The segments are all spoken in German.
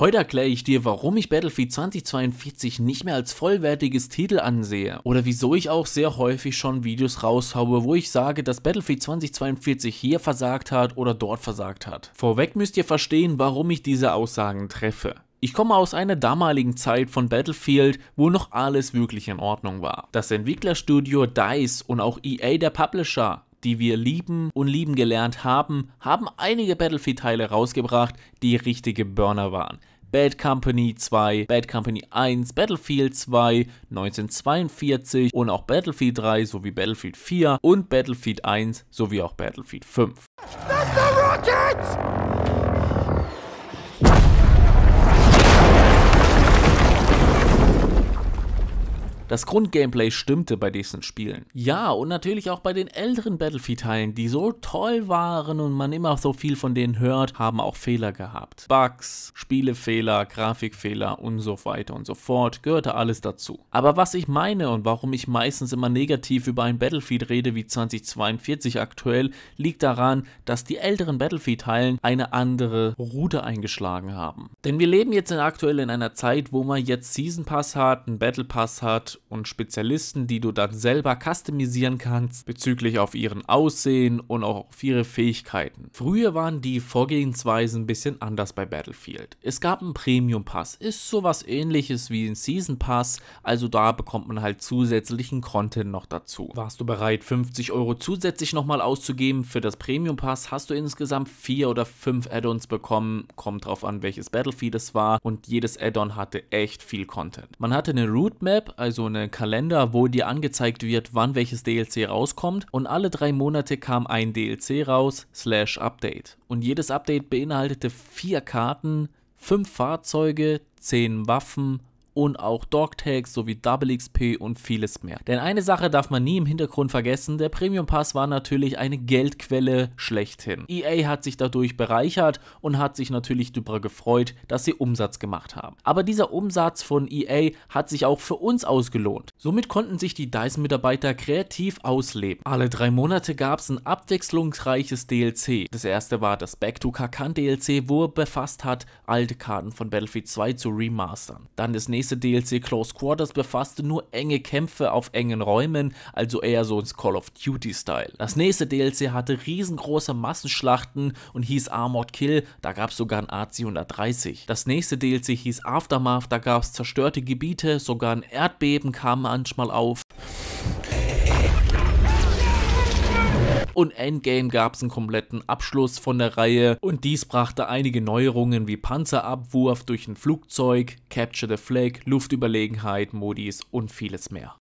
Heute erkläre ich dir, warum ich Battlefield 2042 nicht mehr als vollwertiges Titel ansehe oder wieso ich auch sehr häufig schon Videos raushaube, wo ich sage, dass Battlefield 2042 hier versagt hat oder dort versagt hat. Vorweg müsst ihr verstehen, warum ich diese Aussagen treffe. Ich komme aus einer damaligen Zeit von Battlefield, wo noch alles wirklich in Ordnung war. Das Entwicklerstudio DICE und auch EA der Publisher die wir lieben und lieben gelernt haben, haben einige Battlefield-Teile rausgebracht, die richtige Burner waren. Bad Company 2, Bad Company 1, Battlefield 2, 1942 und auch Battlefield 3 sowie Battlefield 4 und Battlefield 1 sowie auch Battlefield 5. That's the Das Grundgameplay stimmte bei diesen Spielen. Ja, und natürlich auch bei den älteren Battlefield-Teilen, die so toll waren und man immer so viel von denen hört, haben auch Fehler gehabt. Bugs, Spielefehler, Grafikfehler und so weiter und so fort, gehörte alles dazu. Aber was ich meine und warum ich meistens immer negativ über ein Battlefield rede wie 2042 aktuell, liegt daran, dass die älteren Battlefield-Teilen eine andere Route eingeschlagen haben. Denn wir leben jetzt aktuell in einer Zeit, wo man jetzt Season Pass hat, einen Battle Pass hat und Spezialisten, die du dann selber customisieren kannst bezüglich auf ihren Aussehen und auch auf ihre Fähigkeiten. Früher waren die Vorgehensweisen ein bisschen anders bei Battlefield. Es gab einen Premium Pass, ist sowas ähnliches wie ein Season Pass, also da bekommt man halt zusätzlichen Content noch dazu. Warst du bereit 50 Euro zusätzlich nochmal auszugeben für das Premium Pass, hast du insgesamt 4 oder 5 Add-ons bekommen, kommt drauf an welches Battlefield es war und jedes Add-on hatte echt viel Content. Man hatte eine Route Map, also einen Kalender, wo dir angezeigt wird, wann welches DLC rauskommt und alle drei Monate kam ein DLC raus, slash Update. Und jedes Update beinhaltete vier Karten, fünf Fahrzeuge, zehn Waffen und auch Tags sowie Double XP und vieles mehr. Denn eine Sache darf man nie im Hintergrund vergessen, der Premium Pass war natürlich eine Geldquelle schlechthin. EA hat sich dadurch bereichert und hat sich natürlich darüber gefreut, dass sie Umsatz gemacht haben. Aber dieser Umsatz von EA hat sich auch für uns ausgelohnt. Somit konnten sich die DICE-Mitarbeiter kreativ ausleben. Alle drei Monate gab es ein abwechslungsreiches DLC. Das erste war das Back to Kakan DLC, wo er befasst hat, alte Karten von Battlefield 2 zu remastern. Dann das nächste nächste DLC Close Quarters befasste nur enge Kämpfe auf engen Räumen, also eher so ins Call of Duty-Style. Das nächste DLC hatte riesengroße Massenschlachten und hieß Armored Kill, da gab es sogar ein Art 730. Das nächste DLC hieß Aftermath, da gab es zerstörte Gebiete, sogar ein Erdbeben kam manchmal auf und Endgame gab es einen kompletten Abschluss von der Reihe und dies brachte einige Neuerungen wie Panzerabwurf durch ein Flugzeug, Capture the Flag, Luftüberlegenheit, Modis und vieles mehr.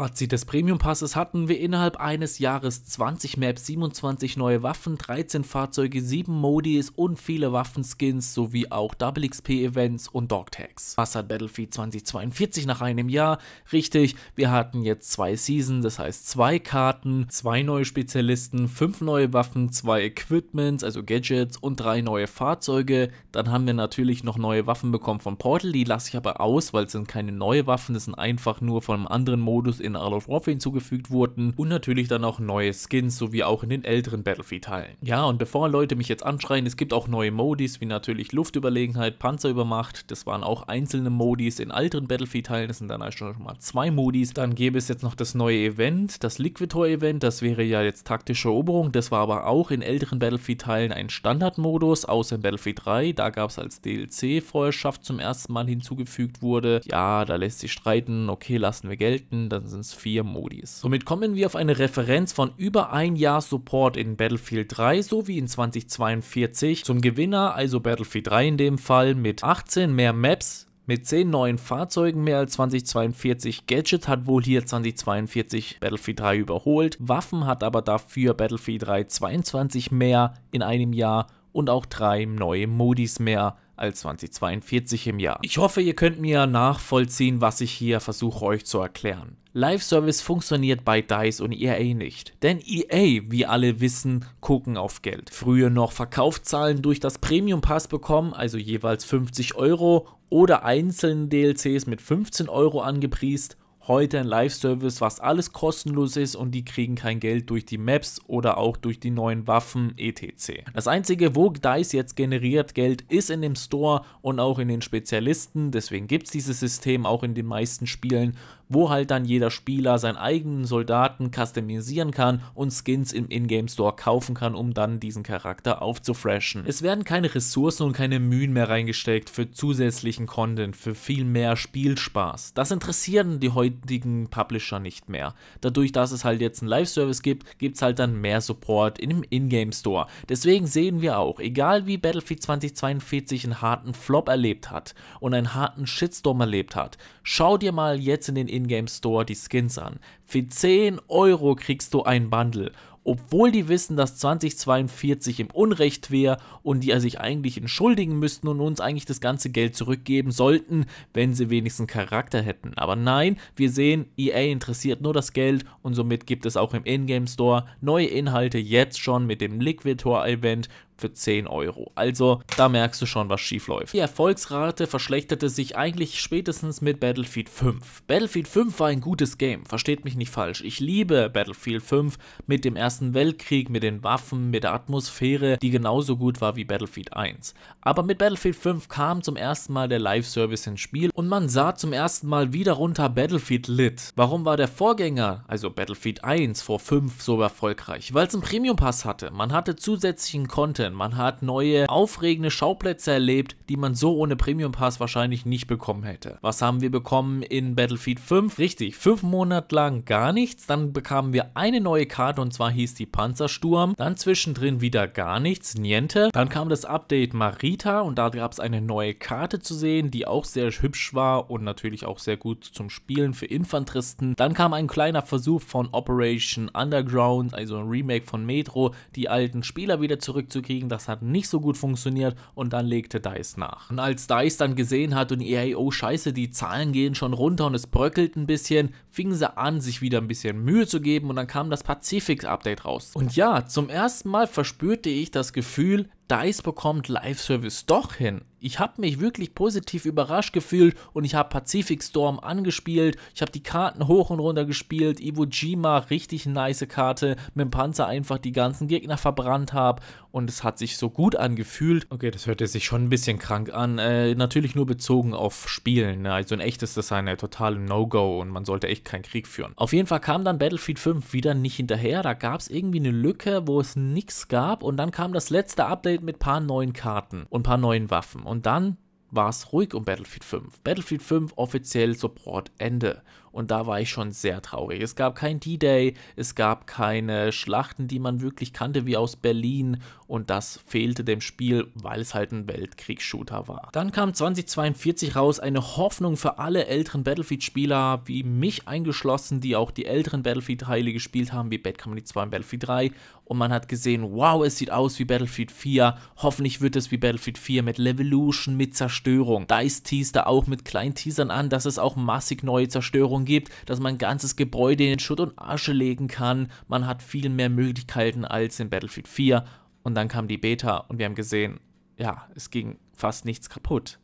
Fazit des Premium Passes hatten wir innerhalb eines Jahres 20 Maps, 27 neue Waffen, 13 Fahrzeuge, 7 Modis und viele Waffenskins sowie auch Double XP Events und Dog Tags. Was hat Battlefield 2042 nach einem Jahr? Richtig, wir hatten jetzt zwei Seasons, das heißt zwei Karten, zwei neue Spezialisten, fünf neue Waffen, zwei Equipments, also Gadgets und drei neue Fahrzeuge. Dann haben wir natürlich noch neue Waffen bekommen von Portal, die lasse ich aber aus, weil es sind keine neue Waffen, das sind einfach nur von einem anderen Modus in in Arlov Roth hinzugefügt wurden und natürlich dann auch neue Skins, sowie auch in den älteren Battlefield-Teilen. Ja, und bevor Leute mich jetzt anschreien, es gibt auch neue Modis, wie natürlich Luftüberlegenheit, Panzerübermacht, das waren auch einzelne Modis in älteren Battlefield-Teilen, das sind dann also schon mal zwei Modis. Dann gäbe es jetzt noch das neue Event, das Liquitor-Event, das wäre ja jetzt taktische Eroberung, das war aber auch in älteren Battlefield-Teilen ein Standardmodus, außer in Battlefield 3, da gab es als DLC Feuerschaft zum ersten Mal hinzugefügt wurde. Ja, da lässt sich streiten, okay, lassen wir gelten, dann sind mindestens vier Modis. Somit kommen wir auf eine Referenz von über ein Jahr Support in Battlefield 3 sowie in 2042 zum Gewinner, also Battlefield 3 in dem Fall, mit 18 mehr Maps, mit 10 neuen Fahrzeugen mehr als 2042. Gadget hat wohl hier 2042 Battlefield 3 überholt. Waffen hat aber dafür Battlefield 3 22 mehr in einem Jahr und auch 3 neue Modis mehr als 2042 im Jahr. Ich hoffe, ihr könnt mir nachvollziehen, was ich hier versuche euch zu erklären. Live Service funktioniert bei DICE und EA nicht, denn EA, wie alle wissen, gucken auf Geld. Früher noch Verkaufszahlen durch das Premium Pass bekommen, also jeweils 50 Euro oder einzelnen DLCs mit 15 Euro angepriest heute ein Live-Service, was alles kostenlos ist und die kriegen kein Geld durch die Maps oder auch durch die neuen Waffen etc. Das einzige, wo DICE jetzt generiert Geld, ist in dem Store und auch in den Spezialisten, deswegen gibt es dieses System auch in den meisten Spielen wo halt dann jeder Spieler seinen eigenen Soldaten customisieren kann und Skins im Ingame Store kaufen kann, um dann diesen Charakter aufzufreshen. Es werden keine Ressourcen und keine Mühen mehr reingesteckt für zusätzlichen Content, für viel mehr Spielspaß. Das interessieren die heutigen Publisher nicht mehr. Dadurch, dass es halt jetzt einen Live-Service gibt, gibt es halt dann mehr Support in dem Ingame Store. Deswegen sehen wir auch, egal wie Battlefield 2042 einen harten Flop erlebt hat und einen harten Shitstorm erlebt hat, schau dir mal jetzt in den Ingame Store die Skins an. Für 10 Euro kriegst du ein Bundle. Obwohl die wissen, dass 2042 im Unrecht wäre und die sich eigentlich entschuldigen müssten und uns eigentlich das ganze Geld zurückgeben sollten, wenn sie wenigstens Charakter hätten. Aber nein, wir sehen, EA interessiert nur das Geld und somit gibt es auch im Ingame Store neue Inhalte jetzt schon mit dem Liquid Tor Event für 10 Euro. Also da merkst du schon, was schief läuft. Die Erfolgsrate verschlechterte sich eigentlich spätestens mit Battlefield 5. Battlefield 5 war ein gutes Game, versteht mich nicht falsch. Ich liebe Battlefield 5 mit dem Ersten Weltkrieg, mit den Waffen, mit der Atmosphäre, die genauso gut war wie Battlefield 1. Aber mit Battlefield 5 kam zum ersten Mal der Live-Service ins Spiel und man sah zum ersten Mal wieder runter Battlefield Lit. Warum war der Vorgänger, also Battlefield 1 vor 5, so erfolgreich? Weil es einen Premium Pass hatte. Man hatte zusätzlichen Content passieren. Man hat neue, aufregende Schauplätze erlebt, die man so ohne Premium Pass wahrscheinlich nicht bekommen hätte. Was haben wir bekommen in Battlefield 5? Richtig, fünf Monate lang gar nichts. Dann bekamen wir eine neue Karte und zwar hieß die Panzersturm. Dann zwischendrin wieder gar nichts, niente. Dann kam das Update Marita und da gab es eine neue Karte zu sehen, die auch sehr hübsch war und natürlich auch sehr gut zum Spielen für Infanteristen. Dann kam ein kleiner Versuch von Operation Underground, also ein Remake von Metro, die alten Spieler wieder zurückzukriegen kriegen. Das hat nicht so gut funktioniert und dann legte Dice nach. Und als Dice dann gesehen hat und EA, oh scheiße, die Zahlen gehen schon runter und es bröckelt ein bisschen, fingen sie an, sich wieder ein bisschen Mühe zu geben und dann kam das Pacific-Update raus. Und ja, zum ersten Mal verspürte ich das Gefühl, DICE bekommt Live-Service doch hin. Ich habe mich wirklich positiv überrascht gefühlt und ich habe Pacific Storm angespielt. Ich habe die Karten hoch und runter gespielt. Iwo Jima, richtig nice Karte. Mit dem Panzer einfach die ganzen Gegner verbrannt habe. Und es hat sich so gut angefühlt. Okay, das hört sich schon ein bisschen krank an. Äh, natürlich nur bezogen auf Spielen. Ne? Also in echt ist das eine totale No-Go und man sollte echt keinen Krieg führen. Auf jeden Fall kam dann Battlefield 5 wieder nicht hinterher. Da gab es irgendwie eine Lücke, wo es nichts gab. Und dann kam das letzte Update Welt mit paar neuen Karten und ein paar neuen Waffen. Und dann war es ruhig um Battlefield 5. Battlefield 5 offiziell Support Ende. Und da war ich schon sehr traurig. Es gab kein D-Day, es gab keine Schlachten, die man wirklich kannte, wie aus Berlin. Und das fehlte dem Spiel, weil es halt ein Weltkriegsshooter war. Dann kam 2042 raus eine Hoffnung für alle älteren Battlefield-Spieler, wie mich eingeschlossen, die auch die älteren Battlefield-Teile gespielt haben, wie Bad Company 2 und Battlefield 3. Und man hat gesehen, wow, es sieht aus wie Battlefield 4. Hoffentlich wird es wie Battlefield 4 mit Levolution, mit Zerstörung. DICE teaste auch mit kleinen Teasern an, dass es auch massig neue Zerstörung Versicherung gibt, dass man ein ganzes Gebäude in Schutt und Asche legen kann. Man hat viel mehr Möglichkeiten als in Battlefield 4. Und dann kam die Beta und wir haben gesehen, ja, es ging fast nichts kaputt.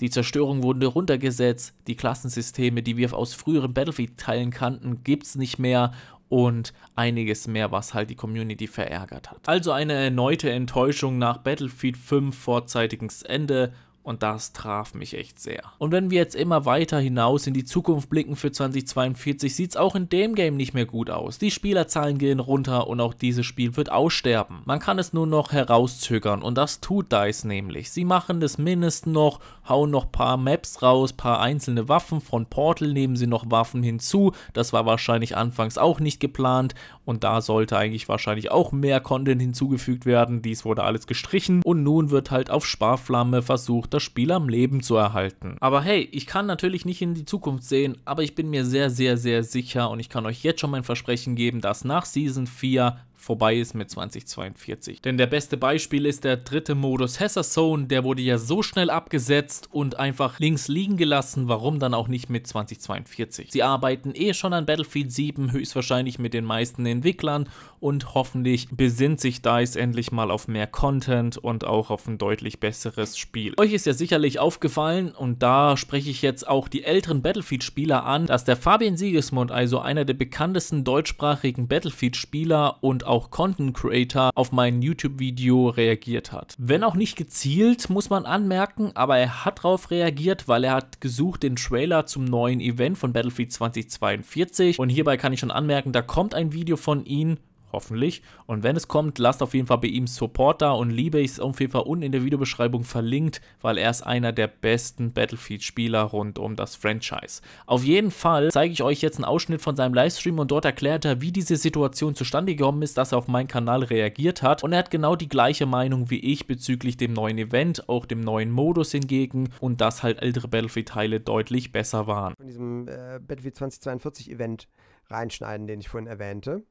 Die Zerstörung wurde runtergesetzt, die Klassensysteme, die wir aus früheren Battlefield-Teilen kannten, gibt es nicht mehr und einiges mehr, was halt die Community verärgert hat. Also eine erneute Enttäuschung nach Battlefield 5 vorzeitiges Ende und das traf mich echt sehr. Und wenn wir jetzt immer weiter hinaus in die Zukunft blicken für 2042, sieht es auch in dem Game nicht mehr gut aus. Die Spielerzahlen gehen runter und auch dieses Spiel wird aussterben. Man kann es nur noch herauszögern und das tut DICE nämlich. Sie machen das mindestens noch, hauen noch paar Maps raus, paar einzelne Waffen. Von Portal nehmen sie noch Waffen hinzu. Das war wahrscheinlich anfangs auch nicht geplant und da sollte eigentlich wahrscheinlich auch mehr Content hinzugefügt werden. Dies wurde alles gestrichen und nun wird halt auf Sparflamme versucht, das Spiel am Leben zu erhalten. Aber hey, ich kann natürlich nicht in die Zukunft sehen, aber ich bin mir sehr, sehr, sehr sicher und ich kann euch jetzt schon mein Versprechen geben, dass nach Season 4 vorbei ist mit 2042. Denn der beste Beispiel ist der dritte Modus Hesser Zone, der wurde ja so schnell abgesetzt und einfach links liegen gelassen, warum dann auch nicht mit 2042. Sie arbeiten eh schon an Battlefield 7, höchstwahrscheinlich mit den meisten Entwicklern und hoffentlich besinnt sich DICE endlich mal auf mehr Content und auch auf ein deutlich besseres Spiel. Euch ist ja sicherlich aufgefallen und da spreche ich jetzt auch die älteren Battlefield-Spieler an, dass der Fabian Siegesmund, also einer der bekanntesten deutschsprachigen Battlefield-Spieler und auch auch Content Creator auf mein YouTube-Video reagiert hat. Wenn auch nicht gezielt, muss man anmerken, aber er hat darauf reagiert, weil er hat gesucht den Trailer zum neuen Event von Battlefield 2042 und hierbei kann ich schon anmerken, da kommt ein Video von ihm hoffentlich. Und wenn es kommt, lasst auf jeden Fall bei ihm Support da und Liebe ist auf jeden Fall unten in der Videobeschreibung verlinkt, weil er ist einer der besten Battlefield-Spieler rund um das Franchise. Auf jeden Fall zeige ich euch jetzt einen Ausschnitt von seinem Livestream und dort erklärt er, wie diese Situation zustande gekommen ist, dass er auf meinen Kanal reagiert hat und er hat genau die gleiche Meinung wie ich bezüglich dem neuen Event, auch dem neuen Modus hingegen und dass halt ältere Battlefield-Teile deutlich besser waren. In diesem äh, Battlefield 2042 Event reinschneiden, den ich vorhin erwähnte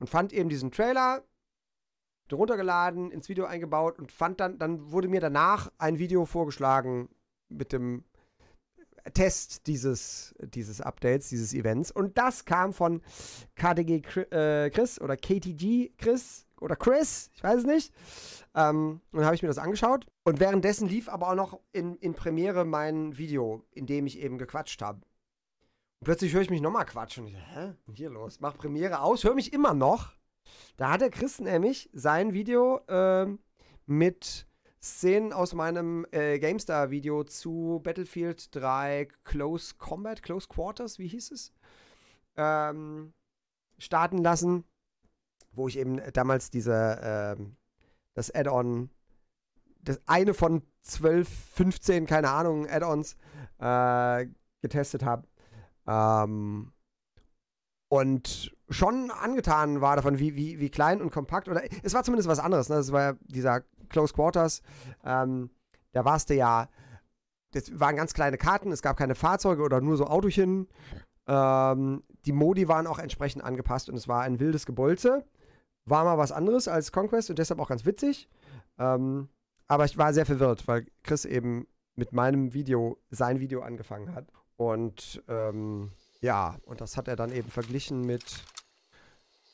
und fand eben diesen Trailer runtergeladen, ins Video eingebaut und fand dann, dann wurde mir danach ein Video vorgeschlagen mit dem Test dieses, dieses Updates, dieses Events. Und das kam von KDG äh, Chris oder KTG Chris oder Chris, ich weiß es nicht. Ähm, und dann habe ich mir das angeschaut. Und währenddessen lief aber auch noch in, in Premiere mein Video, in dem ich eben gequatscht habe und plötzlich höre ich mich nochmal quatschen. Ich, hä? Und hier los? Mach Premiere aus, höre mich immer noch. Da hat der Chris nämlich sein Video ähm, mit Szenen aus meinem äh, GameStar-Video zu Battlefield 3 Close Combat, Close Quarters, wie hieß es? Ähm, starten lassen, wo ich eben damals diese, ähm, das Add-on, das eine von 12, 15, keine Ahnung, Add-ons äh, getestet habe. Ähm, und schon angetan war davon, wie, wie, wie klein und kompakt, oder es war zumindest was anderes, ne? Das war ja dieser Close Quarters, ähm, da warst du ja, das waren ganz kleine Karten, es gab keine Fahrzeuge oder nur so Autochen. Ähm, die Modi waren auch entsprechend angepasst und es war ein wildes Gebolze. War mal was anderes als Conquest und deshalb auch ganz witzig. Ähm, aber ich war sehr verwirrt, weil Chris eben mit meinem Video sein Video angefangen hat. Und ähm, ja, und das hat er dann eben verglichen mit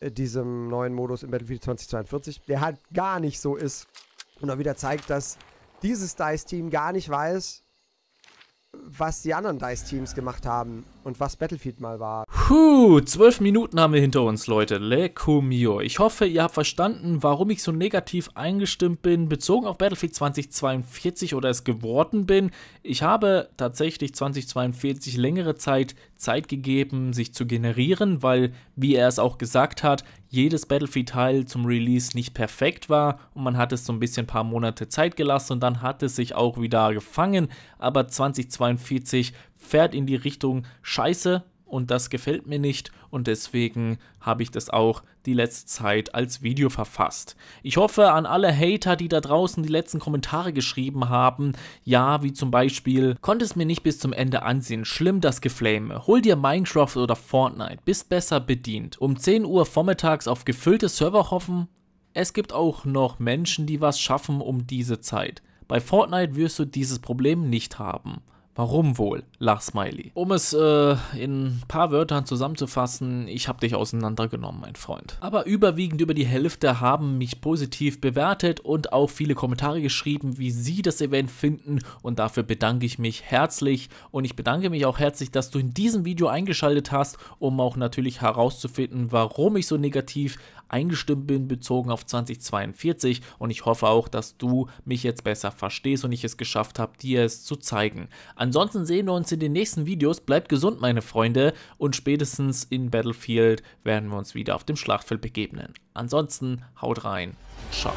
äh, diesem neuen Modus in Battlefield 2042, der halt gar nicht so ist. Und auch wieder zeigt, dass dieses DICE-Team gar nicht weiß, was die anderen DICE-Teams gemacht haben und was Battlefield mal war. Puh, zwölf Minuten haben wir hinter uns, Leute. Leco mio. Ich hoffe, ihr habt verstanden, warum ich so negativ eingestimmt bin, bezogen auf Battlefield 2042 oder es geworden bin. Ich habe tatsächlich 2042 längere Zeit Zeit gegeben, sich zu generieren, weil, wie er es auch gesagt hat, jedes Battlefield-Teil zum Release nicht perfekt war und man hat es so ein bisschen ein paar Monate Zeit gelassen und dann hat es sich auch wieder gefangen. Aber 2042 fährt in die Richtung Scheiße, und das gefällt mir nicht und deswegen habe ich das auch die letzte Zeit als Video verfasst. Ich hoffe an alle Hater, die da draußen die letzten Kommentare geschrieben haben, ja, wie zum Beispiel, konnte es mir nicht bis zum Ende ansehen, schlimm das Geflame, hol dir Minecraft oder Fortnite, bist besser bedient, um 10 Uhr vormittags auf gefüllte Server hoffen, es gibt auch noch Menschen, die was schaffen um diese Zeit. Bei Fortnite wirst du dieses Problem nicht haben. Warum wohl? lach Smiley. Um es äh, in ein paar Wörtern zusammenzufassen, ich habe dich auseinandergenommen, mein Freund. Aber überwiegend über die Hälfte haben mich positiv bewertet und auch viele Kommentare geschrieben, wie sie das Event finden und dafür bedanke ich mich herzlich und ich bedanke mich auch herzlich, dass du in diesem Video eingeschaltet hast, um auch natürlich herauszufinden, warum ich so negativ eingestimmt bin bezogen auf 2042 und ich hoffe auch, dass du mich jetzt besser verstehst und ich es geschafft habe, dir es zu zeigen. Ansonsten sehen wir uns in den nächsten Videos. Bleibt gesund, meine Freunde, und spätestens in Battlefield werden wir uns wieder auf dem Schlachtfeld begegnen. Ansonsten haut rein. Ciao.